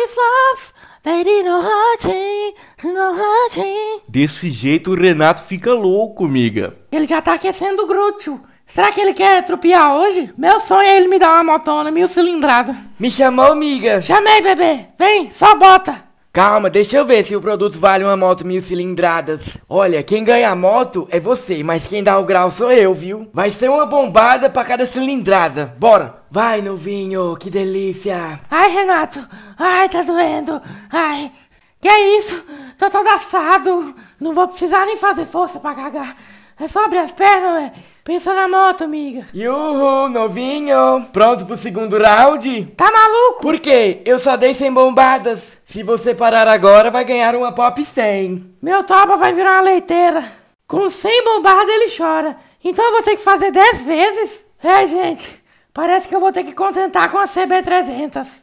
love, no hurting, no hurting. Desse jeito o Renato fica louco, miga. Ele já tá aquecendo o grúcio. Será que ele quer tropiar hoje? Meu sonho é ele me dar uma motona mil cilindrada. Me chamou, miga? Chamei, bebê. Vem, só bota. Calma, deixa eu ver se o produto vale uma moto mil cilindradas. Olha, quem ganha a moto é você, mas quem dá o grau sou eu, viu? Vai ser uma bombada pra cada cilindrada. Bora! Vai, novinho, que delícia! Ai, Renato! Ai, tá doendo! Ai! Que é isso? Tô todo assado! Não vou precisar nem fazer força pra cagar. É só abrir as pernas, ué. Pensa na moto, amiga. Yuhu, novinho. Pronto pro segundo round? Tá maluco? Por quê? Eu só dei 100 bombadas. Se você parar agora, vai ganhar uma pop 100. Meu topa vai virar uma leiteira. Com 100 bombadas ele chora. Então eu vou ter que fazer 10 vezes? É, gente. Parece que eu vou ter que contentar com a CB300.